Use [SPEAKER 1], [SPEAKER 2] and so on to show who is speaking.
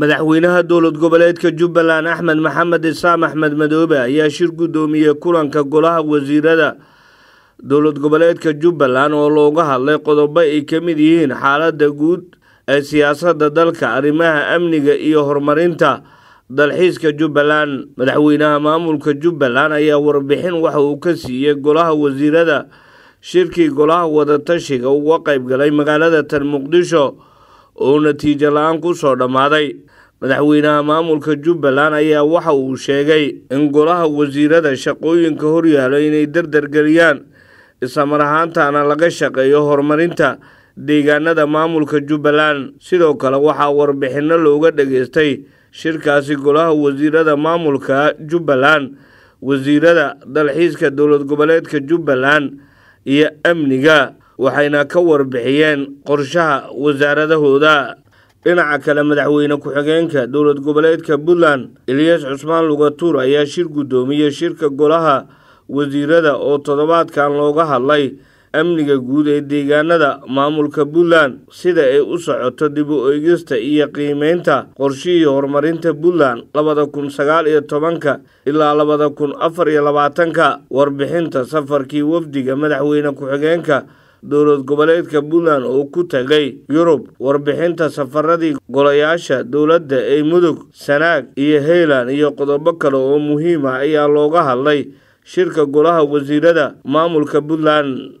[SPEAKER 1] madaxweynaha dowlad goboleedka jubbaland axmed maxamed isaam axmed madoobe ayaa shir guddoomiyey kulanka golaha wasiirada dowlad goboleedka jubbaland oo looga hadlay qodobo ay ka mid yihiin xaaladda guud ee siyaasadda dalka arrimaha amniga iyo horumarinta dalxiiska jubbaland madaxweynaha maamulka jubbaland ayaa warbixin waxa uu ka siiyey golaha wasiirada shirkii golaha wadatashiga uga qayb galay magaalada tan muqdisho oo natiijo la-aan ku soo dhammaaday madaxweynaha maamulka jubbaland ayaa waxa uu sheegay in golaha wasiirada shaqooyinka hor yaalo inay dardargeliyaan islamar ahaantaana laga shaqeeyo horumarinta deegaanada maamulka jubbaland sidoo kale waxaa warbixinno looga dhageystay shirkaasi golaha wasiirada maamulka jubbaland wasiirada dalxiiska dowlad goboleedka jubbaland iyo amniga waxayna ka warbixiyeen qorshaha wasaaradahooda dhinaca kale madaxweyne ku-xigeenka dowlad goboleedka puntland eliyas cusmaan lugatuur ayaa shir guddoomiye shirka golaha wasiirada oo toddobaadkan looga hadlay amniga guud ee deegaanada maamulka puntland sida ay u socoto dib u eegista iyo qiimeynta qorshihii horumarinta puntland labada kun sagaal iyo tobanka ilaa labada kun afar iyo labaatanka warbixinta safarkii wafdiga madaxweyne ku-xigeenka dowlad goboleedka puntland oo ku tagay yurub warbixinta safaradii golayaasha dowladda ee mudug sanaag iyo heyland iyo qodobo kale oo muhiim ah ayaa looga hadlay shirka golaha wasiirada maamulka puntland